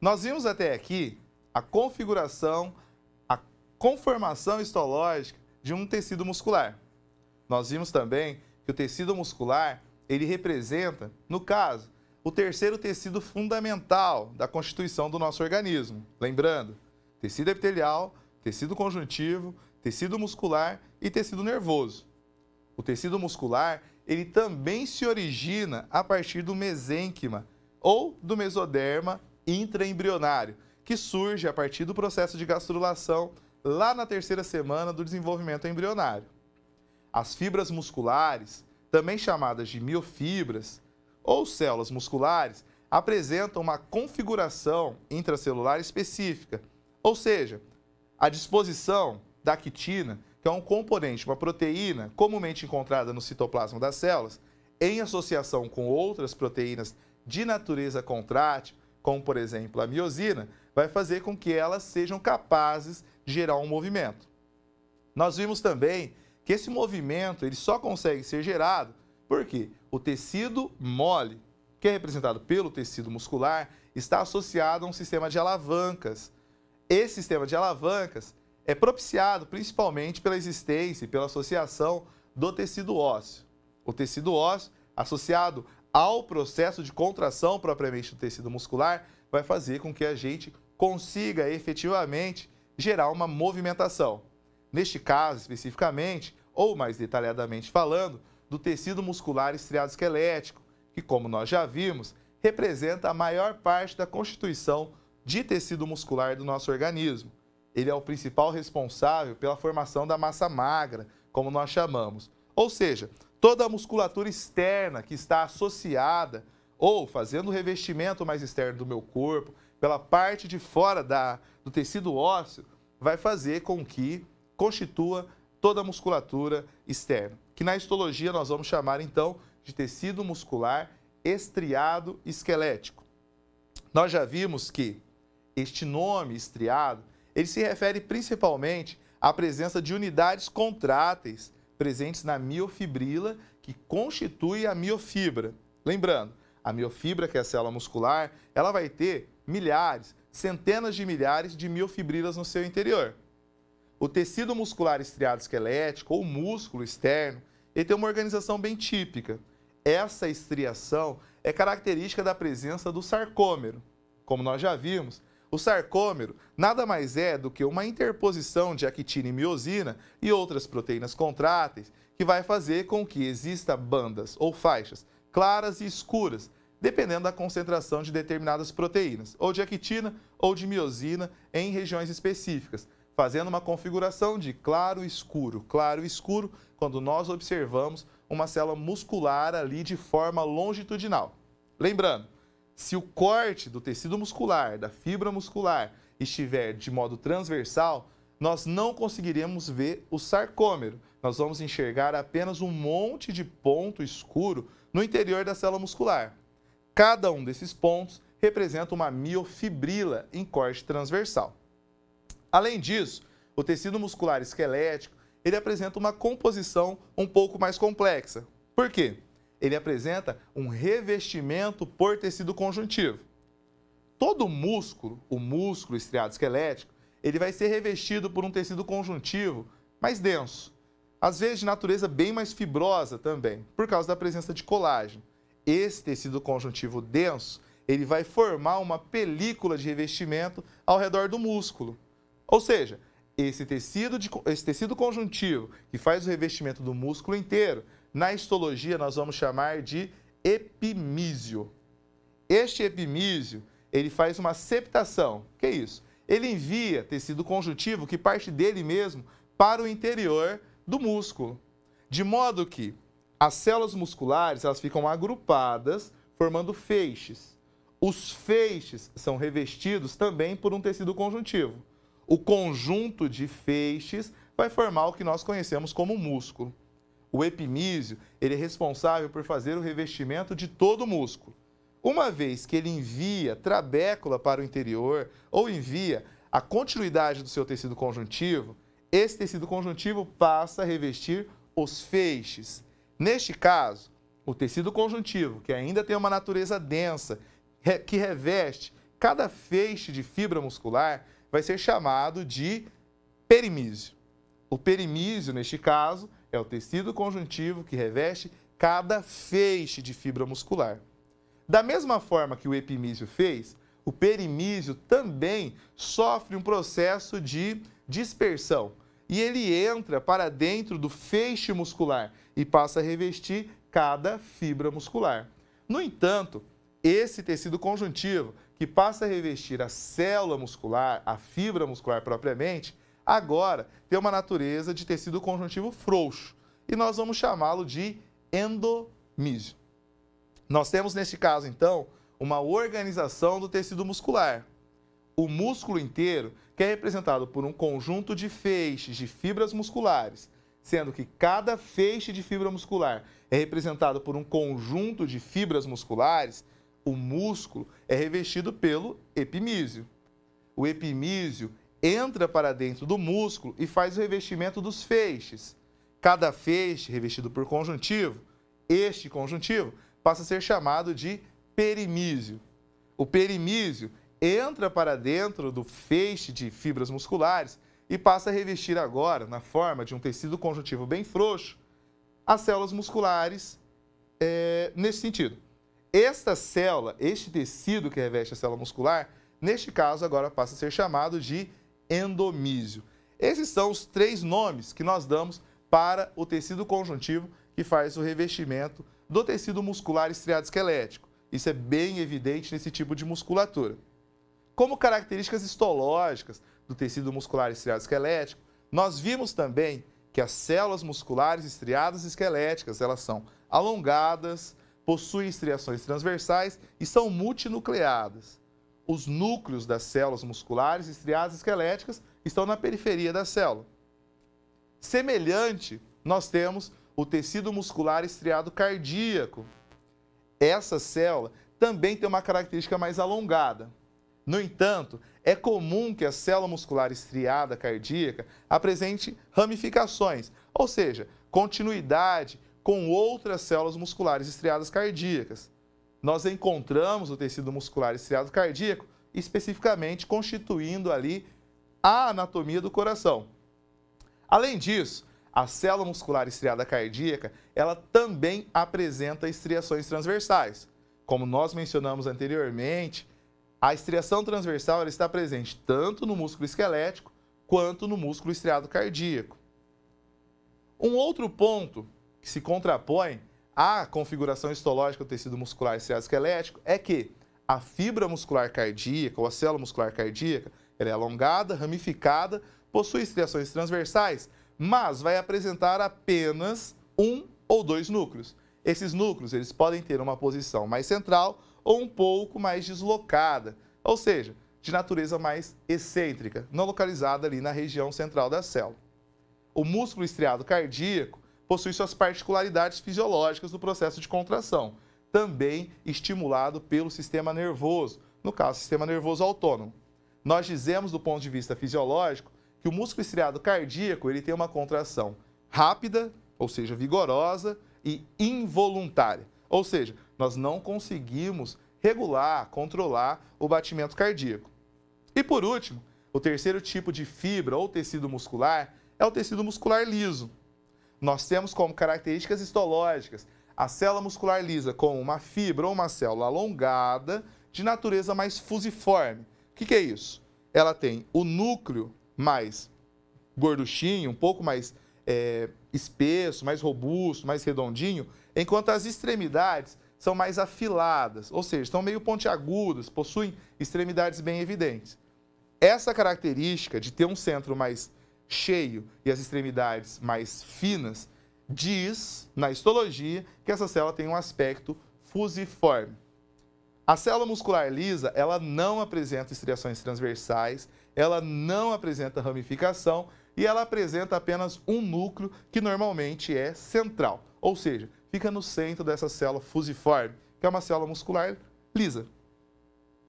Nós vimos até aqui a configuração, a conformação histológica de um tecido muscular. Nós vimos também que o tecido muscular, ele representa, no caso, o terceiro tecido fundamental da constituição do nosso organismo. Lembrando, tecido epitelial, tecido conjuntivo, tecido muscular e tecido nervoso. O tecido muscular, ele também se origina a partir do mesênquima ou do mesoderma intraembrionário, que surge a partir do processo de gastrulação lá na terceira semana do desenvolvimento embrionário. As fibras musculares, também chamadas de miofibras ou células musculares, apresentam uma configuração intracelular específica, ou seja, a disposição da quitina, que é um componente, uma proteína comumente encontrada no citoplasma das células, em associação com outras proteínas de natureza contrátil, como por exemplo a miosina, vai fazer com que elas sejam capazes de gerar um movimento. Nós vimos também que esse movimento ele só consegue ser gerado porque o tecido mole, que é representado pelo tecido muscular, está associado a um sistema de alavancas. Esse sistema de alavancas é propiciado principalmente pela existência e pela associação do tecido ósseo. O tecido ósseo associado ao processo de contração propriamente do tecido muscular, vai fazer com que a gente consiga efetivamente gerar uma movimentação. Neste caso, especificamente, ou mais detalhadamente falando, do tecido muscular estriado esquelético, que, como nós já vimos, representa a maior parte da constituição de tecido muscular do nosso organismo. Ele é o principal responsável pela formação da massa magra, como nós chamamos. Ou seja, toda a musculatura externa que está associada ou fazendo o revestimento mais externo do meu corpo, pela parte de fora da, do tecido ósseo, vai fazer com que constitua toda a musculatura externa, que na histologia nós vamos chamar então de tecido muscular estriado esquelético. Nós já vimos que este nome estriado, ele se refere principalmente à presença de unidades contráteis presentes na miofibrila, que constitui a miofibra. Lembrando, a miofibra, que é a célula muscular, ela vai ter milhares, centenas de milhares de miofibrilas no seu interior. O tecido muscular estriado esquelético ou músculo externo, ele tem uma organização bem típica. Essa estriação é característica da presença do sarcômero. Como nós já vimos, o sarcômero nada mais é do que uma interposição de actina e miosina e outras proteínas contráteis que vai fazer com que exista bandas ou faixas claras e escuras, dependendo da concentração de determinadas proteínas, ou de actina ou de miosina em regiões específicas, fazendo uma configuração de claro-escuro, claro-escuro, quando nós observamos uma célula muscular ali de forma longitudinal. Lembrando, se o corte do tecido muscular, da fibra muscular, estiver de modo transversal, nós não conseguiremos ver o sarcômero. Nós vamos enxergar apenas um monte de ponto escuro no interior da célula muscular. Cada um desses pontos representa uma miofibrila em corte transversal. Além disso, o tecido muscular esquelético ele apresenta uma composição um pouco mais complexa. Por quê? ele apresenta um revestimento por tecido conjuntivo. Todo músculo, o músculo estriado esquelético, ele vai ser revestido por um tecido conjuntivo mais denso, às vezes de natureza bem mais fibrosa também, por causa da presença de colágeno. Esse tecido conjuntivo denso, ele vai formar uma película de revestimento ao redor do músculo. Ou seja, esse tecido, de, esse tecido conjuntivo que faz o revestimento do músculo inteiro na histologia, nós vamos chamar de epimísio. Este epimísio, ele faz uma septação. Que é isso? Ele envia tecido conjuntivo, que parte dele mesmo, para o interior do músculo. De modo que as células musculares, elas ficam agrupadas, formando feixes. Os feixes são revestidos também por um tecido conjuntivo. O conjunto de feixes vai formar o que nós conhecemos como músculo. O epimísio, ele é responsável por fazer o revestimento de todo o músculo. Uma vez que ele envia trabécula para o interior ou envia a continuidade do seu tecido conjuntivo, esse tecido conjuntivo passa a revestir os feixes. Neste caso, o tecido conjuntivo, que ainda tem uma natureza densa, que reveste cada feixe de fibra muscular, vai ser chamado de perimísio. O perimísio, neste caso, é o tecido conjuntivo que reveste cada feixe de fibra muscular. Da mesma forma que o epimísio fez, o perimísio também sofre um processo de dispersão e ele entra para dentro do feixe muscular e passa a revestir cada fibra muscular. No entanto, esse tecido conjuntivo, que passa a revestir a célula muscular, a fibra muscular propriamente, agora tem uma natureza de tecido conjuntivo frouxo e nós vamos chamá-lo de endomísio. Nós temos neste caso, então, uma organização do tecido muscular. O músculo inteiro, que é representado por um conjunto de feixes de fibras musculares, sendo que cada feixe de fibra muscular é representado por um conjunto de fibras musculares, o músculo é revestido pelo epimísio. O epimísio entra para dentro do músculo e faz o revestimento dos feixes. Cada feixe revestido por conjuntivo, este conjuntivo, passa a ser chamado de perimísio. O perimísio entra para dentro do feixe de fibras musculares e passa a revestir agora, na forma de um tecido conjuntivo bem frouxo, as células musculares é, nesse sentido. Esta célula, este tecido que reveste a célula muscular, neste caso agora passa a ser chamado de endomísio. Esses são os três nomes que nós damos para o tecido conjuntivo que faz o revestimento do tecido muscular estriado esquelético. Isso é bem evidente nesse tipo de musculatura. Como características histológicas do tecido muscular estriado esquelético, nós vimos também que as células musculares estriadas esqueléticas, elas são alongadas, possuem estriações transversais e são multinucleadas os núcleos das células musculares estriadas esqueléticas estão na periferia da célula. Semelhante, nós temos o tecido muscular estriado cardíaco. Essa célula também tem uma característica mais alongada. No entanto, é comum que a célula muscular estriada cardíaca apresente ramificações, ou seja, continuidade com outras células musculares estriadas cardíacas nós encontramos o tecido muscular estriado cardíaco, especificamente constituindo ali a anatomia do coração. Além disso, a célula muscular estriada cardíaca, ela também apresenta estriações transversais. Como nós mencionamos anteriormente, a estriação transversal está presente tanto no músculo esquelético quanto no músculo estriado cardíaco. Um outro ponto que se contrapõe a configuração histológica do tecido muscular esquelético é que a fibra muscular cardíaca ou a célula muscular cardíaca ela é alongada, ramificada, possui estriações transversais, mas vai apresentar apenas um ou dois núcleos. Esses núcleos eles podem ter uma posição mais central ou um pouco mais deslocada, ou seja, de natureza mais excêntrica, não localizada ali na região central da célula. O músculo estriado cardíaco possui suas particularidades fisiológicas do processo de contração, também estimulado pelo sistema nervoso, no caso, sistema nervoso autônomo. Nós dizemos, do ponto de vista fisiológico, que o músculo estriado cardíaco ele tem uma contração rápida, ou seja, vigorosa, e involuntária. Ou seja, nós não conseguimos regular, controlar o batimento cardíaco. E por último, o terceiro tipo de fibra ou tecido muscular é o tecido muscular liso. Nós temos como características histológicas a célula muscular lisa com uma fibra ou uma célula alongada de natureza mais fusiforme. O que, que é isso? Ela tem o núcleo mais gorduchinho, um pouco mais é, espesso, mais robusto, mais redondinho, enquanto as extremidades são mais afiladas, ou seja, são meio pontiagudas, possuem extremidades bem evidentes. Essa característica de ter um centro mais cheio e as extremidades mais finas, diz, na histologia, que essa célula tem um aspecto fusiforme. A célula muscular lisa, ela não apresenta estriações transversais, ela não apresenta ramificação e ela apresenta apenas um núcleo que normalmente é central, ou seja, fica no centro dessa célula fusiforme, que é uma célula muscular lisa.